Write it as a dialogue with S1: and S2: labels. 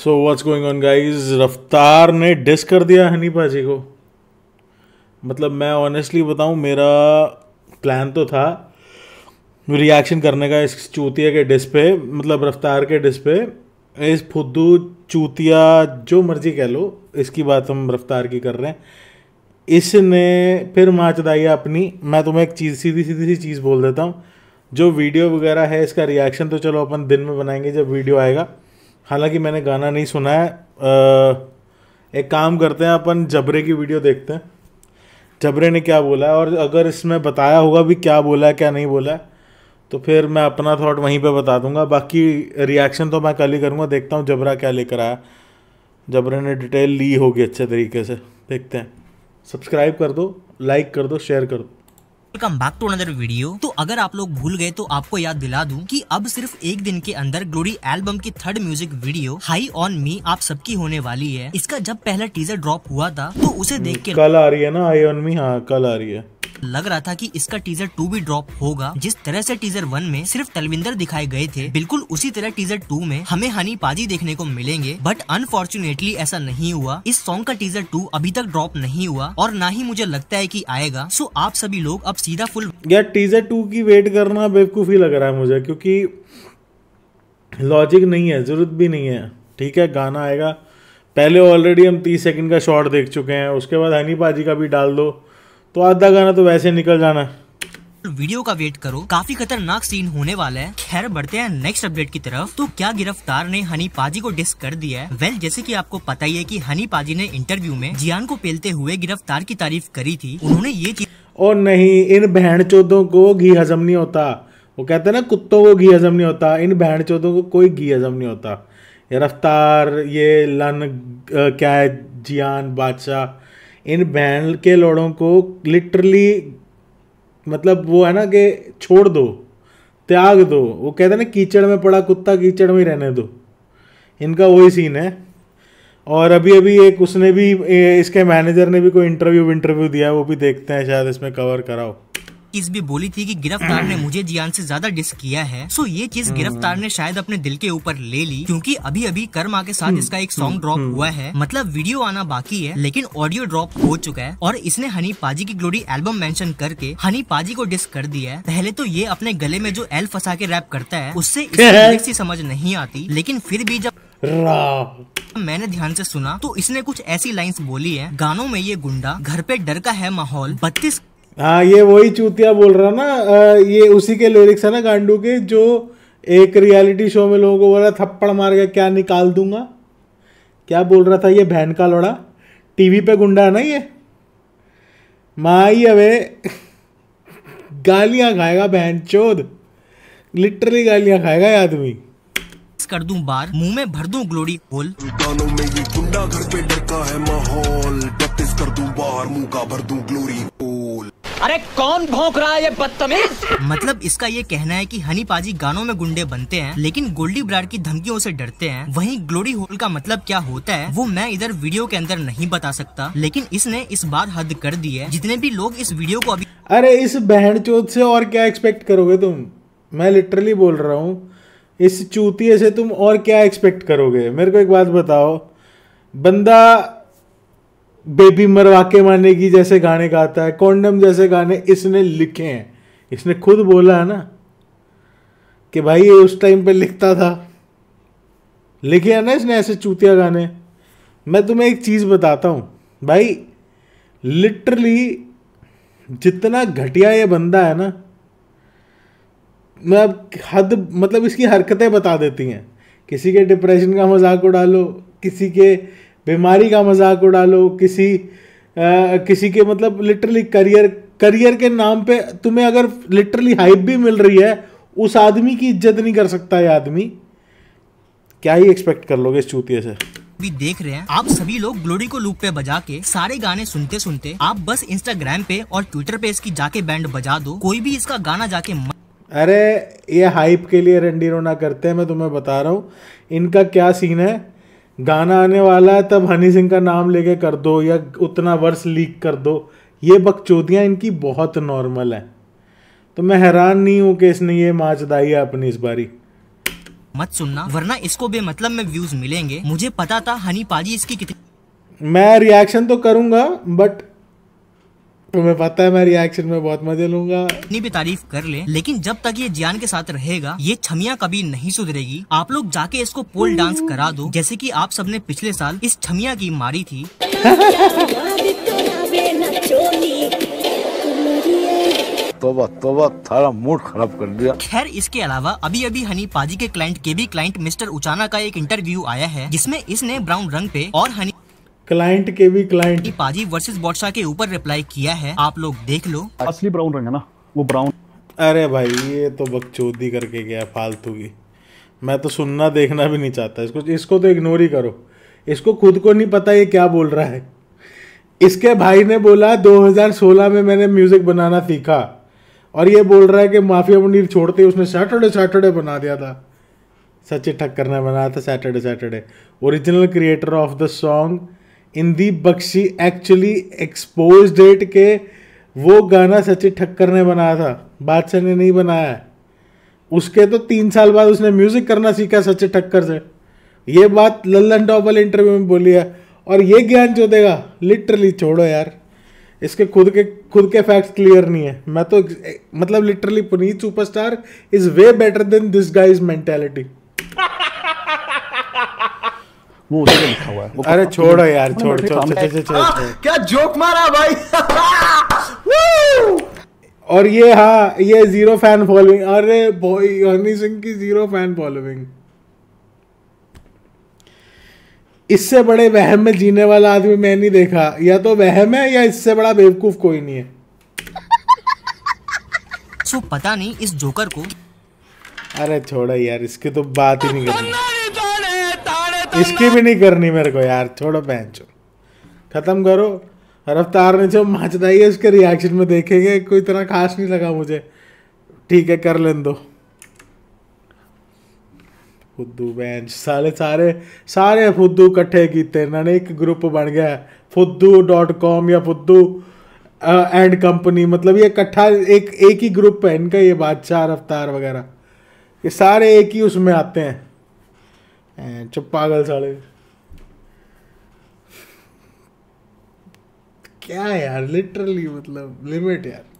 S1: So what's going on guys Raftaar ने dish कर दिया हनी पाजी को मतलब मैं ऑनेस्टली बताऊं मेरा प्लान तो था रिएक्शन करने का इस चूतिया के डिस पे मतलब रफ्तार के डिस पे इस फुद्दू चूतिया जो मर्जी कह लो इसकी बात हम रफ्तार की कर रहे हैं इसने फिर माँ चदाई अपनी मैं तुम्हें एक चीज़ सीधी सीधी सी चीज़ बोल देता हूँ जो वीडियो वगैरह है इसका रिएक्शन तो चलो अपन दिन में बनाएंगे जब वीडियो आएगा हालांकि मैंने गाना नहीं सुना है आ, एक काम करते हैं अपन जबरे की वीडियो देखते हैं जबरे ने क्या बोला है और अगर इसमें बताया होगा भी क्या बोला है क्या नहीं बोला है तो फिर मैं अपना थॉट वहीं पे बता दूंगा बाकी रिएक्शन तो मैं कल ही करूँगा देखता हूँ जबरा क्या लेकर आया जबरे ने डिटेल ली होगी अच्छे तरीके से देखते हैं सब्सक्राइब कर दो लाइक कर दो शेयर कर दो
S2: welcome back to another video तो अगर आप लोग भूल गए तो आपको याद दिला दूं कि अब सिर्फ एक दिन के अंदर ग्लोरी एल्बम की third music video high on me आप सबकी होने वाली है इसका जब पहला टीजर ड्रॉप हुआ था तो उसे देख के कल
S1: आ रही है ना हाई ऑन मी हाँ कल आ रही है
S2: लग रहा था कि इसका टीजर टू भी ड्रॉप होगा जिस तरह से टीजर वन में सिर्फ तलविंदर दिखाए गए थे बिल्कुल उसी तरह टीजर टू में हमें हनी पाजी देखने को मिलेंगे बट अनफॉर्चुनेटली ऐसा नहीं हुआ इस सॉन्ग का टीजर टू अभी तक ड्रॉप नहीं हुआ और ना ही मुझे लगता है की आएगा सो आप सभी लोग अब सीधा फुल
S1: यार टीजर टू की वेट करना बेवकूफी लग रहा है मुझे क्योंकि लॉजिक नहीं है जरूरत भी नहीं है ठीक है गाना आएगा पहले ऑलरेडी हम तीस सेकंड का शॉट देख चुके हैं उसके बाद हनी पाजी का भी डाल दो तो आधा गाना तो वैसे निकल जाना
S2: वीडियो का वेट करो काफी खतरनाक सीन होने वाला है खैर बढ़ते हैं नेक्स्ट अपडेट की तरफ तो क्या गिरफ्तार ने हनी पाजी को डिस्क कर दिया है वेल जैसे कि आपको पता ही है कि हनी पाजी ने इंटरव्यू में जियान को पेलते हुए गिरफ्तार की तारीफ करी थी उन्होंने ये चीज
S1: और नहीं इन बहन चौधों को घी हजम नहीं होता वो कहते हैं ना कुत्तों को घी हजम नहीं होता इन बहन को कोई घी हजम नहीं होता रफ्तार ये लन क्या है जियान बादशाह इन बैंड के लोड़ों को लिटरली मतलब वो है ना कि छोड़ दो त्याग दो वो कहते हैं ना कीचड़ में पड़ा कुत्ता कीचड़ में ही रहने दो इनका वही सीन है और अभी अभी एक उसने भी इसके मैनेजर ने भी कोई इंटरव्यू इंटरव्यू दिया है वो भी देखते हैं शायद इसमें कवर कराओ
S2: चीज भी बोली थी कि गिरफ्तार ने मुझे जियान से ज्यादा डिस्क किया है सो ये चीज hmm. गिरफ्तार ने शायद अपने दिल के ऊपर ले ली क्योंकि अभी अभी कर्मा के साथ hmm. इसका एक सॉन्ग ड्रॉप hmm. हुआ है मतलब वीडियो आना बाकी है लेकिन ऑडियो ड्रॉप हो चुका है और इसने हनी पाजी की ग्लोरी एल्बम मेंशन करके हनी पाजी को डिस्क कर दिया है पहले तो ये अपने गले में जो एल फसा के रैप करता है उससे इसकी समझ नहीं आती लेकिन फिर भी जब मैंने ध्यान से सुना तो इसने कुछ ऐसी लाइंस बोली है गानों में ये गुंडा घर पे डर का है माहौल बत्तीस
S1: हाँ ये वही चूतिया बोल रहा ना ये उसी के लिरिक्स है ना गांडू के जो एक रियलिटी शो में लोगों को बोल रहा थप्पड़ मार के क्या निकाल दूंगा क्या बोल रहा था ये बहन का लोड़ा टीवी पे गुंडा है ना ये माई अवे गालियां खाएगा बहन चोद लिटरली गालियां खाएगा आदमी
S2: कर दूं बार मुंह में भर दूं ग्लोरी होल गानों में ये गुंडा घर पे डर है माहौल कर दूं बार मुंह का भर दूं ग्लोरी अरे कौन भोंक रहा है ये बदतमीज मतलब इसका ये कहना है कि हनी पाजी गानों में गुंडे बनते हैं लेकिन गोल्डी ब्राड की धमकियों से डरते हैं वहीं ग्लोरी होल का मतलब क्या होता है वो मैं इधर वीडियो के अंदर नहीं बता सकता लेकिन इसने इस बात हद कर दी है जितने भी लोग इस वीडियो को अभी
S1: अरे इस बहन चोत से और क्या एक्सपेक्ट करोगे तुम मैं लिटरली बोल रहा हूँ इस चूतिए से तुम और क्या एक्सपेक्ट करोगे मेरे को एक बात बताओ बंदा बेबी मरवा के मानेगी जैसे गाने गाता है कॉन्डम जैसे गाने इसने लिखे हैं इसने खुद बोला है ना कि भाई ये उस टाइम पे लिखता था लिखे है ना इसने ऐसे चूतिया गाने मैं तुम्हें एक चीज़ बताता हूँ भाई लिटरली जितना घटिया ये बंदा है ना मैं अब हद मतलब इसकी हरकतें बता देती हैं किसी के डिप्रेशन का मजाक उड़ा लो किसी के बीमारी का मजाक उड़ा लो किसी आ, किसी के मतलब लिटरली करियर करियर के नाम पे तुम्हें अगर लिटरली हाइप भी मिल रही है उस आदमी की इज्जत नहीं कर सकता ये आदमी क्या ही एक्सपेक्ट कर लोगे इस चूतिए से
S2: भी देख रहे हैं आप सभी लोग ग्लोरी को लूप पे बजा के सारे गाने सुनते सुनते आप बस इंस्टाग्राम पे और ट्विटर पे इसकी जाके बैंड बजा दो कोई भी इसका गाना जाके म...
S1: अरे ये हाइप के लिए रंडी रोना करते हैं मैं तुम्हें बता रहा हूँ इनका क्या सीन है गाना आने वाला है तब हनी सिंह का नाम लेके कर दो या उतना वर्ष लीक कर दो ये बकचोदियाँ इनकी बहुत नॉर्मल हैं तो मैं हैरान नहीं हूँ कि इसने ये माच दाई है अपनी इस बारी
S2: मत सुनना वरना इसको बेमतलब में व्यूज मिलेंगे मुझे पता था हनी पाजी इसकी कितनी
S1: मैं रिएक्शन तो करूंगा बट तुम्हें तो पता है मैं रिएक्शन में बहुत मजे लूंगा
S2: इतनी भी तारीफ कर ले लेकिन जब तक ये जियान के साथ रहेगा ये छमिया कभी नहीं सुधरेगी आप लोग जाके इसको पोल डांस करा दो जैसे कि आप सबने पिछले साल इस छमिया की मारी थी
S1: तोबा तोबा थारा मूड खराब कर दिया
S2: खैर इसके अलावा अभी अभी हनी पाजी के क्लाइंट के भी क्लाइंट मिस्टर उचाना का एक इंटरव्यू आया है जिसमें इसने ब्राउन रंग पे और हनी क्लाइंट के भी क्लाइंट पाजी वर्सेस बॉटशाह के ऊपर रिप्लाई किया है आप लोग देख लो
S1: असली ब्राउन रंग है ना वो ब्राउन अरे भाई ये तो बकचोदी करके गया फालतू की मैं तो सुनना देखना भी नहीं चाहता इसको इसको तो इग्नोर ही करो इसको खुद को नहीं पता ये क्या बोल रहा है इसके भाई ने बोला 2016 में मैंने म्यूजिक बनाना सीखा और ये बोल रहा है कि माफिया मंदिर छोड़ते उसने सैटरडे सैटरडे बना दिया था सचिन ठक्कर ने बनाया था Saturday Saturday original creator of the song Indeep Bakshi actually exposed it के वो गाना सचिन ठक्कर ने बनाया था बादशाह ने नहीं बनाया है उसके तो तीन साल बाद उसने म्यूज़िक करना सीखा सचिन ठक्कर से ये बात लल्लन टॉप वाले इंटरव्यू में बोली है और ये ज्ञान जो देगा लिटरली छोड़ो यार इसके खुद के खुद के फैक्ट्स क्लियर नहीं है मैं तो मतलब literally Puneet superstar is way better than this guys mentality वो उसी में लिखा हुआ है अरे छोड़ो यार छोड़ छोड़ क्या जोक मारा भाई और ये हाँ ये जीरो फैन फॉलोइंग अरे भाई हनी सिंह की जीरो फैन फॉलोइंग इससे बड़े वहम में जीने वाला आदमी मैं नहीं देखा या तो वहम है या इससे बड़ा बेवकूफ कोई नहीं है
S2: सो पता नहीं इस जोकर को
S1: अरे छोड़ा यार इसकी तो बात ही नहीं करनी इसकी भी नहीं करनी मेरे को यार छोड़ो बेंचो खत्म करो रफ्तार ने जब ही है उसके रिएक्शन में देखेंगे कोई इतना खास नहीं लगा मुझे ठीक है कर लें दो फुद्दू बेंच सारे सारे सारे फुद्दू इकट्ठे किए इन्होंने एक ग्रुप बन गया फुद्दू डॉट कॉम या फुद्दू एंड कंपनी मतलब ये इकट्ठा एक एक ही ग्रुप है इनका ये बादशाह रफ्तार वगैरह ये सारे एक ही उसमें आते हैं चुप पागल साले क्या यार लिटरली मतलब लिमिट यार